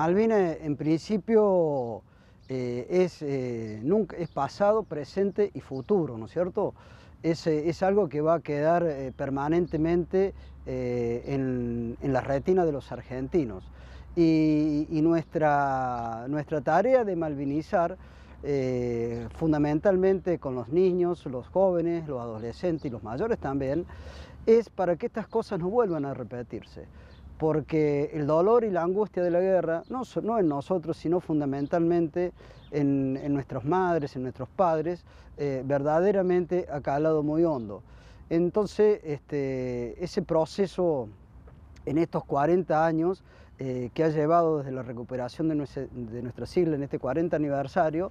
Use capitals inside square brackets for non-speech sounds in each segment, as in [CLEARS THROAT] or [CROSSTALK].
Malvinas en principio eh, es, eh, nunca, es pasado, presente y futuro, ¿no es cierto? Es, eh, algo que va a quedar permanentemente en, la retina de los argentinos. Y, nuestra tarea de malvinizar, fundamentalmente con los niños, los jóvenes, los adolescentes y los mayores también, es para que estas cosas no vuelvan a repetirse porque el dolor y la angustia de la guerra, no, no en nosotros, sino fundamentalmente en, nuestras madres, en nuestros padres, eh, verdaderamente ha calado muy hondo. Entonces, este, ese proceso en estos 40 años eh, que ha llevado desde la recuperación de, nuestra, de sigla en este 40 aniversario,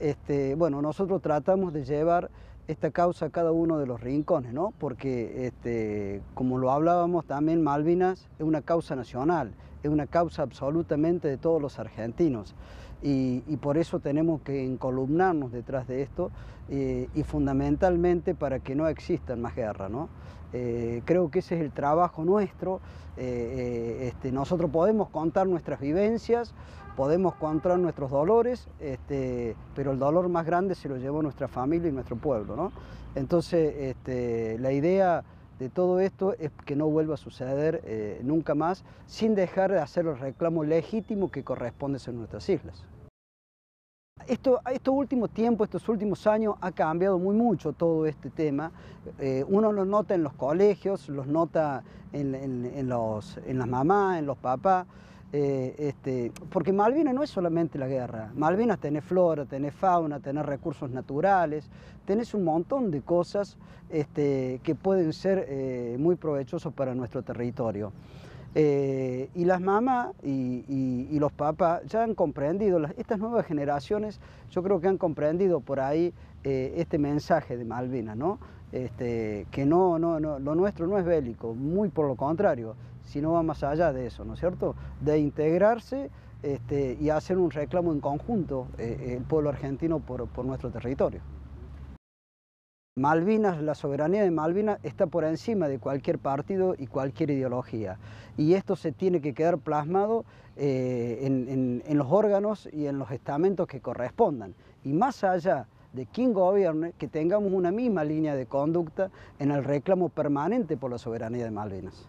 este, bueno, nosotros tratamos de llevar esta causa a cada uno de los rincones, Porque, este, como lo hablábamos también, Malvinas es una causa nacional, es una causa absolutamente de todos los argentinos. Y, por eso tenemos que encolumnarnos detrás de esto eh, y fundamentalmente para que no existan más guerra. ¿no? Eh, creo que ese es el trabajo nuestro. Eh, este, nosotros podemos contar nuestras vivencias, podemos controlar nuestros dolores, este, pero el dolor más grande se lo llevó nuestra familia y nuestro pueblo. Entonces, este, la idea de todo esto es que no vuelva a suceder eh, nunca más, sin dejar de hacer los reclamos legítimos que corresponden a nuestras islas. Esto, estos últimos tiempos, estos últimos años, ha cambiado muy mucho todo este tema. Eh, uno lo nota en los colegios, lo nota en las mamás, en los papás. Eh, este, porque Malvinas no es solamente la guerra. Malvinas tenés flora, tenés fauna, tenés recursos naturales, tenés un montón de cosas este, que pueden ser eh, muy provechosos para nuestro territorio. Eh, y las mamás y, los papás ya han comprendido, estas nuevas generaciones yo creo que han comprendido por ahí este mensaje de Malvinas, ¿no? Este, que no, no, no, lo nuestro no es bélico, muy por lo contrario, si no va más allá de eso, ¿no es cierto? De integrarse este, y hacer un reclamo en conjunto eh, el pueblo argentino por, nuestro territorio. Malvinas, la soberanía de Malvinas está por encima de cualquier partido y cualquier ideología. Y esto se tiene que quedar plasmado eh, en, en, los órganos y en los estamentos que correspondan. Y más allá de quién gobierne, que tengamos una misma línea de conducta en el reclamo permanente por la soberanía de Malvinas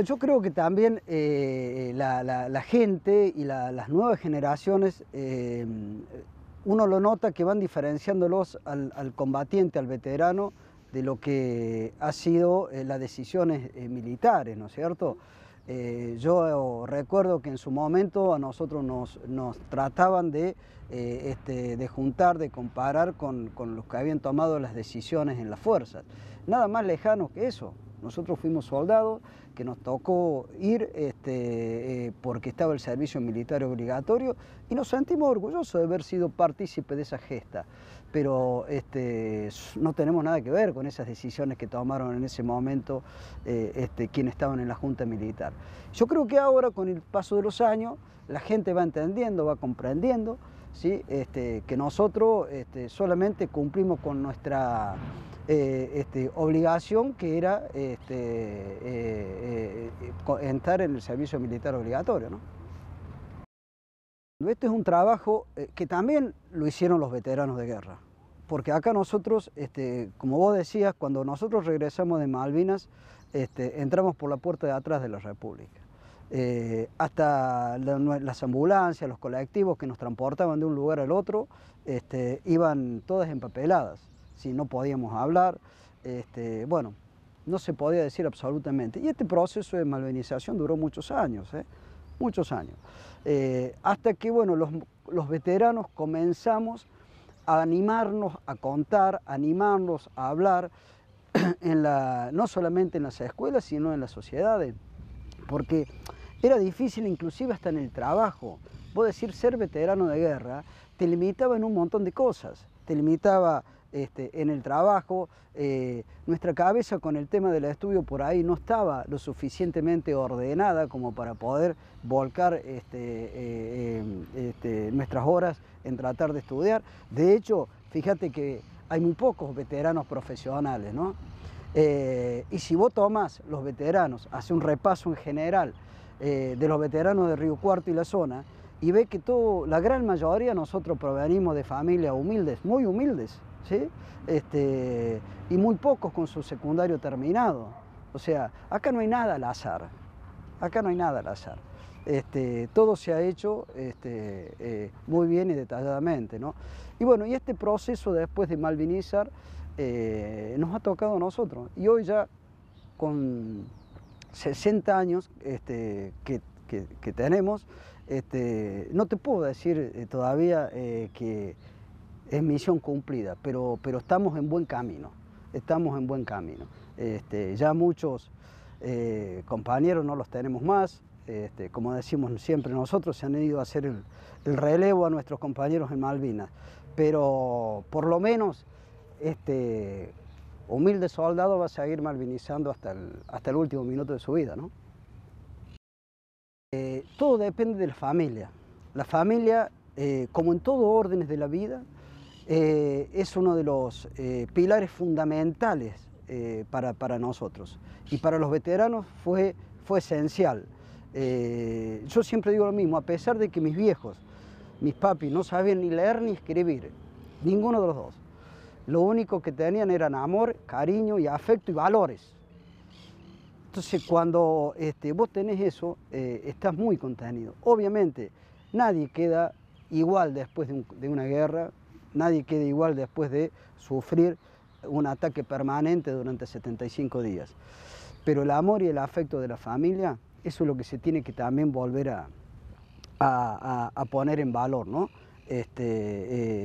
yo creo que también eh, la, gente y las nuevas generaciones, eh, uno lo nota que van diferenciándolos al, combatiente, al veterano, de lo que ha sido eh, las decisiones militares, ¿no es cierto? yo recuerdo que en su momento a nosotros nos, trataban este, de, juntar, de comparar con los que habían tomado las decisiones en las fuerzas. Nada más lejano que eso, nosotros fuimos soldados, que nos tocó ir este, eh, porque estaba el servicio militar obligatorio y nos sentimos orgullosos de haber sido partícipe de esa gesta, pero este, no tenemos nada que ver con esas decisiones que tomaron en ese momento eh, este, quienes estaban en la Junta Militar. Yo creo que ahora, con el paso de los años, la gente va entendiendo, va comprendiendo. Este, que nosotros este, solamente cumplimos con nuestra eh, este, obligación que era este, eh, eh, entrar en el servicio militar obligatorio. Este es un trabajo que también lo hicieron los veteranos de guerra, porque acá nosotros, como vos decías, cuando nosotros regresamos de Malvinas, entramos por la puerta de atrás de la República. Eh, hasta las ambulancias, los colectivos que nos transportaban de un lugar al otro, este, iban todas empapeladas, si no podíamos hablar, este, bueno, no se podía decir absolutamente. Y este proceso de malvenización duró muchos años, ¿eh? muchos años, eh, hasta que bueno, los, veteranos comenzamos a animarnos a contar, a animarnos a hablar, [CLEARS THROAT] en la, no solamente en las escuelas, sino en las sociedades, porque era difícil inclusive hasta en el trabajo. Vos decir ser veterano de guerra te limitaba en un montón de cosas. Te limitaba este, en el trabajo, eh, nuestra cabeza con el tema del estudio por ahí no estaba lo suficientemente ordenada como para poder volcar este, eh, em, este, nuestras horas en tratar de estudiar. De hecho, fíjate que hay muy pocos veteranos profesionales, ¿no? Eh, y si vos tomás los veteranos, hace un repaso en general eh, de los veteranos de Río Cuarto y la zona, y ve que todo, la gran mayoría nosotros provenimos de familias humildes, muy humildes, ¿sí? Este, y muy pocos con su secundario terminado. O sea, acá no hay nada al azar, acá no hay nada al azar. Este, todo se ha hecho este, eh, muy bien y detalladamente. ¿no? Y bueno, y este proceso después de Malvinizar eh, nos ha tocado a nosotros. Y hoy ya con 60 años este, que, tenemos, este, no te puedo decir eh, todavía eh, que es misión cumplida, pero, pero estamos en buen camino, estamos en buen camino. Este, ya muchos eh, compañeros no los tenemos más, como decimos siempre nosotros, se han ido a hacer el, relevo a nuestros compañeros en Malvinas, pero por lo menos humilde soldado va a seguir malvinizando hasta el, hasta el último minuto de su vida. ¿no? Eh, todo depende de la familia. La familia, eh, como en todos órdenes de la vida, eh, es uno de los pilares fundamentales para, para, nosotros. Y para los veteranos fue, fue esencial. yo siempre digo lo mismo, a pesar de que mis viejos, mis papis, no sabían ni leer ni escribir, ninguno de los dos lo único que tenían eran amor, cariño y afecto y valores. Entonces, cuando este, vos tenés eso, eh, estás muy contenido. Obviamente, nadie queda igual después de, una guerra, nadie queda igual después de sufrir un ataque permanente durante 75 días. Pero el amor y el afecto de la familia, eso es lo que se tiene que también volver a, a, poner en valor, ¿no? Este,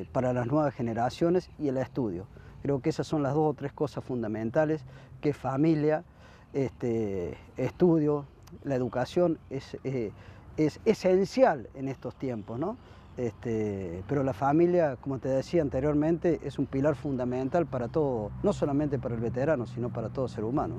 eh, para las nuevas generaciones y el estudio. Creo que esas son las dos o tres cosas fundamentales, que familia, este, estudio, la educación es, eh, es esencial en estos tiempos, ¿no? Este, pero la familia, como te decía anteriormente, es un pilar fundamental para todo, no solamente para el veterano, sino para todo ser humano.